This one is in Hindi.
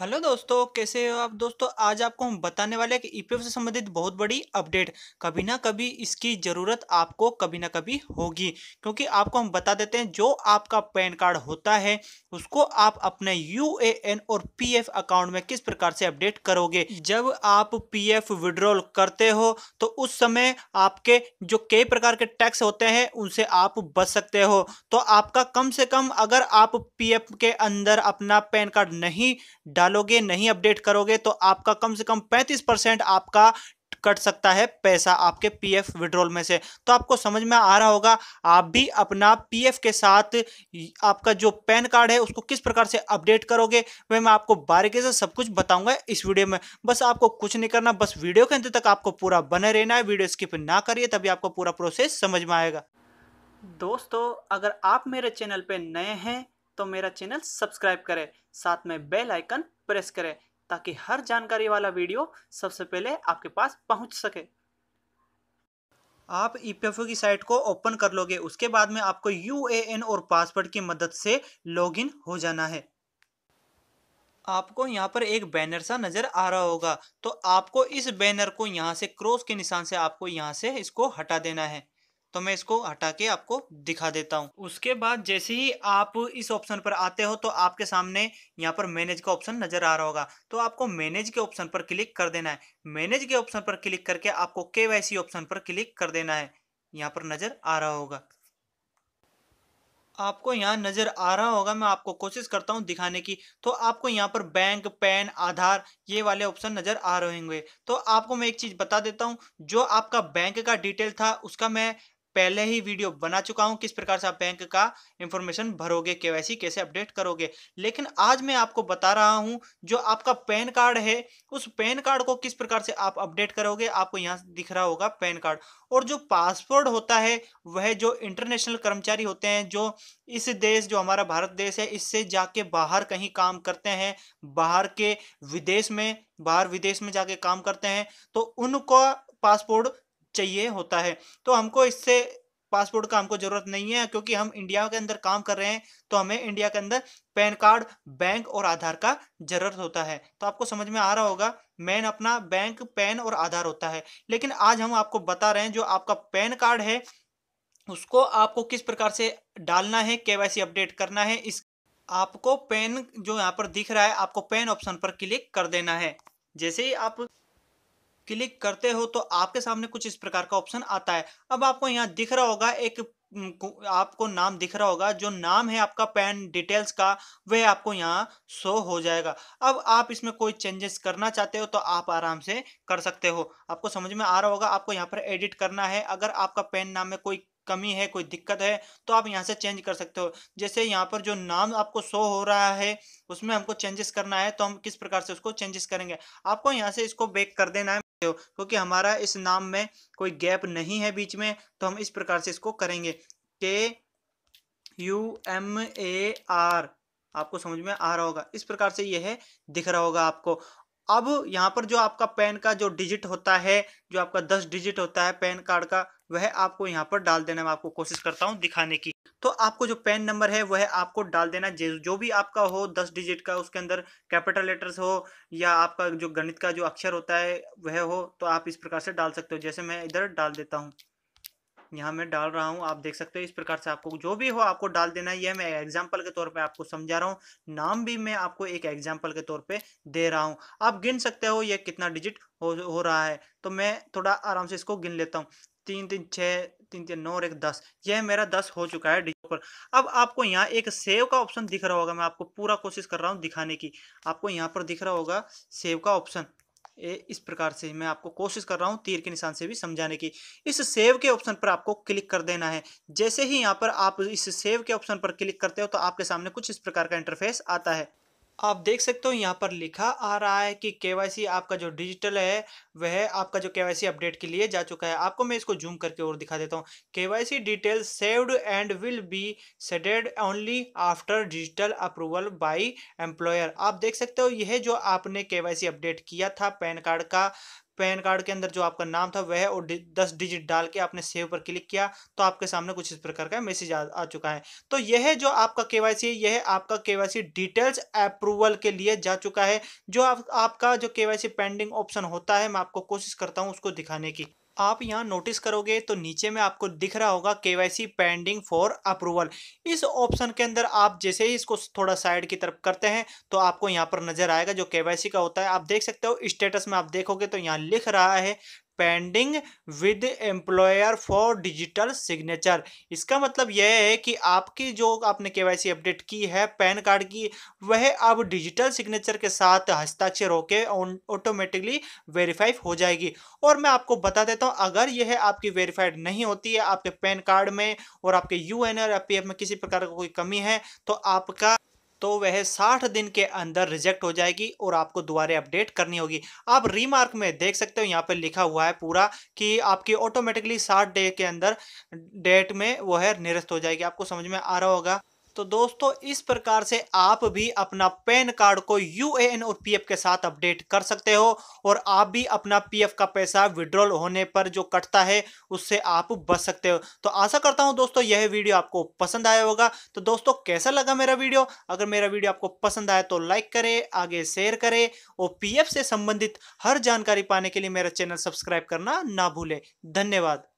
हेलो दोस्तों कैसे हो आप दोस्तों आज आपको हम बताने वाले हैं कि ई e से संबंधित बहुत बड़ी अपडेट कभी ना कभी इसकी ज़रूरत आपको कभी ना कभी होगी क्योंकि आपको हम बता देते हैं जो आपका पैन कार्ड होता है उसको आप अपने यूएएन और पीएफ अकाउंट में किस प्रकार से अपडेट करोगे जब आप पीएफ विड्रॉल करते हो तो उस समय आपके जो कई प्रकार के टैक्स होते हैं उनसे आप बच सकते हो तो आपका कम से कम अगर आप पी के अंदर अपना पैन कार्ड नहीं डालोगे नहीं अपडेट करोगे तो आपका कम से कम पैंतीस परसेंट आपका कट सकता है पैसा आपके पीएफ विड्रॉल में से तो आपको समझ में आ रहा होगा आप भी अपना पीएफ के साथ आपका जो पैन कार्ड है उसको किस प्रकार से अपडेट करोगे वह मैं आपको बारीकी से सब कुछ बताऊंगा इस वीडियो में बस आपको कुछ नहीं करना बस वीडियो के अंत तक आपको पूरा बने रहना है वीडियो स्किप ना करिए तभी आपको पूरा प्रोसेस समझ में आएगा दोस्तों अगर आप मेरे चैनल पर नए हैं तो मेरा चैनल सब्सक्राइब करें साथ में बेल आइकन प्रेस करें ताकि हर जानकारी वाला वीडियो सबसे पहले आपके पास पहुंच सके आप ई e की साइट को ओपन कर लोगे उसके बाद में आपको यू और पासवर्ड की मदद से लॉगिन हो जाना है आपको यहाँ पर एक बैनर सा नज़र आ रहा होगा तो आपको इस बैनर को यहाँ से क्रॉस के निशान से आपको यहाँ से इसको हटा देना है तो मैं इसको हटा के आपको दिखा देता हूँ उसके बाद जैसे ही आप इस ऑप्शन पर आते हो तो आपके सामने यहाँ पर मैनेज का ऑप्शन नजर आ रहा होगा तो आपको मैनेज के ऑप्शन पर क्लिक कर देना है मैनेज के ऑप्शन पर क्लिक करके आपको के ऑप्शन पर क्लिक कर देना है यहाँ पर नजर आ रहा होगा आपको यहाँ नज़र आ रहा होगा मैं आपको कोशिश करता हूँ दिखाने की तो आपको यहाँ पर बैंक पैन आधार ये वाले ऑप्शन नज़र आ रहे होंगे तो आपको मैं एक चीज़ बता देता हूँ जो आपका बैंक का डिटेल था उसका मैं पहले ही वीडियो बना चुका हूं किस प्रकार से आप बैंक का इंफॉर्मेशन भरोगे केवाईसी कैसे अपडेट करोगे लेकिन आज मैं आपको बता रहा हूं जो आपका पैन कार्ड है उस पैन कार्ड को किस प्रकार से आप अपडेट करोगे आपको यहाँ दिख रहा होगा पैन कार्ड और जो पासपोर्ट होता है वह जो इंटरनेशनल कर्मचारी होते हैं जो इस देश जो हमारा भारत देश है इससे जाके बाहर कहीं काम करते हैं बाहर के विदेश में बाहर विदेश में जाके काम करते हैं तो उनका पासपोर्ट चाहिए होता है तो हमको इससे पासपोर्ट का हमको जरूरत नहीं है क्योंकि हम इंडिया के अंदर काम कर रहे हैं तो हमें इंडिया के अंदर पैन कार्ड बैंक और आधार का जरूरत होता है तो आपको समझ में आ रहा होगा मेन अपना बैंक पैन और आधार होता है लेकिन आज हम आपको बता रहे हैं जो आपका पैन कार्ड है उसको आपको किस प्रकार से डालना है केवाईसी अपडेट करना है इस आपको पेन जो यहाँ पर दिख रहा है आपको पेन ऑप्शन पर क्लिक कर देना है जैसे ही आप क्लिक करते हो तो आपके सामने कुछ इस प्रकार का ऑप्शन आता है अब आपको यहाँ दिख रहा होगा एक आपको नाम दिख रहा होगा जो नाम है आपका पैन डिटेल्स का वह आपको यहाँ शो हो जाएगा अब आप इसमें कोई चेंजेस करना चाहते हो तो आप आराम से कर सकते हो आपको समझ में आ रहा होगा आपको यहाँ पर एडिट करना है अगर आपका पैन नाम में कोई कमी है कोई दिक्कत है तो आप यहाँ से चेंज कर सकते हो जैसे यहाँ पर जो नाम आपको शो हो रहा है उसमें हमको चेंजेस करना है तो हम किस प्रकार से उसको चेंजेस करेंगे आपको यहाँ से इसको बेक कर देना है हो क्योंकि हमारा इस नाम में कोई गैप नहीं है बीच में तो हम इस प्रकार से इसको करेंगे के यू एम ए आर आपको समझ में आ रहा होगा इस प्रकार से यह दिख रहा होगा आपको अब यहाँ पर जो आपका पैन का जो डिजिट होता है जो आपका दस डिजिट होता है पैन कार्ड का वह आपको यहाँ पर डाल देना मैं आपको कोशिश करता हूँ दिखाने की तो आपको जो पैन नंबर है वह आपको डाल देना जो भी आपका हो दस डिजिट का उसके अंदर कैपिटल लेटर्स हो या आपका जो गणित का जो अक्षर होता है वह हो तो आप इस प्रकार से डाल सकते हो जैसे मैं इधर डाल देता हूँ यहाँ मैं डाल रहा हूँ आप देख सकते हो इस प्रकार से आपको जो भी हो आपको डाल देना यह मैं एग्जाम्पल के तौर पे आपको समझा रहा हूँ नाम भी मैं आपको एक एग्जाम्पल के तौर पे दे रहा हूँ आप गिन सकते हो यह कितना डिजिट हो हो रहा है तो मैं थोड़ा आराम से इसको गिन लेता हूँ तीन तीन छः तीन तीन नौ और एक दस यह मेरा दस हो चुका है डिजिट पर अब आपको यहाँ एक सेव का ऑप्शन दिख रहा होगा मैं आपको पूरा कोशिश कर रहा हूँ दिखाने की आपको यहाँ पर दिख रहा होगा सेव का ऑप्शन ये इस प्रकार से मैं आपको कोशिश कर रहा हूँ तीर के निशान से भी समझाने की इस सेव के ऑप्शन पर आपको क्लिक कर देना है जैसे ही यहाँ पर आप इस सेव के ऑप्शन पर क्लिक करते हो तो आपके सामने कुछ इस प्रकार का इंटरफेस आता है आप देख सकते हो यहाँ पर लिखा आ रहा है कि के आपका जो डिजिटल है वह आपका जो के अपडेट के लिए जा चुका है आपको मैं इसको जूम करके और दिखा देता हूँ वाई detail saved and will be seeded only after digital approval by employer आप देख सकते हो यह जो आपने के अपडेट किया था पैन कार्ड का पैन कार्ड के अंदर जो आपका नाम था वह और दस डिजिट डाल के आपने सेव पर क्लिक किया तो आपके सामने कुछ इस प्रकार का मैसेज आ, आ चुका है तो यह जो आपका केवाईसी है यह आपका केवाईसी डिटेल्स अप्रूवल के लिए जा चुका है जो आप, आपका जो केवाईसी पेंडिंग ऑप्शन होता है मैं आपको कोशिश करता हूँ उसको दिखाने की आप यहाँ नोटिस करोगे तो नीचे में आपको दिख रहा होगा के पेंडिंग फॉर अप्रूवल इस ऑप्शन के अंदर आप जैसे ही इसको थोड़ा साइड की तरफ करते हैं तो आपको यहाँ पर नजर आएगा जो के का होता है आप देख सकते हो स्टेटस में आप देखोगे तो यहाँ लिख रहा है pending with employer for digital signature इसका मतलब यह है कि आपकी जो आपने केवाईसी अपडेट की है पैन कार्ड की वह अब डिजिटल सिग्नेचर के साथ हस्ताक्षर होकर ऑटोमेटिकली वेरीफाई हो जाएगी और मैं आपको बता देता हूँ अगर यह आपकी वेरीफाइड नहीं होती है आपके पैन कार्ड में और आपके यू एन और पी में किसी प्रकार का कोई कमी है तो आपका तो वह 60 दिन के अंदर रिजेक्ट हो जाएगी और आपको दोबारा अपडेट करनी होगी आप रीमार्क में देख सकते हो यहाँ पर लिखा हुआ है पूरा कि आपकी ऑटोमेटिकली 60 डे के अंदर डेट में वह है निरस्त हो जाएगी आपको समझ में आ रहा होगा तो दोस्तों इस प्रकार से आप भी अपना पैन कार्ड को यू और पी के साथ अपडेट कर सकते हो और आप भी अपना पी का पैसा विड्रॉल होने पर जो कटता है उससे आप बच सकते हो तो आशा करता हूँ दोस्तों यह वीडियो आपको पसंद आया होगा तो दोस्तों कैसा लगा मेरा वीडियो अगर मेरा वीडियो आपको पसंद आया तो लाइक करे आगे शेयर करे और पी से संबंधित हर जानकारी पाने के लिए मेरा चैनल सब्सक्राइब करना ना भूलें धन्यवाद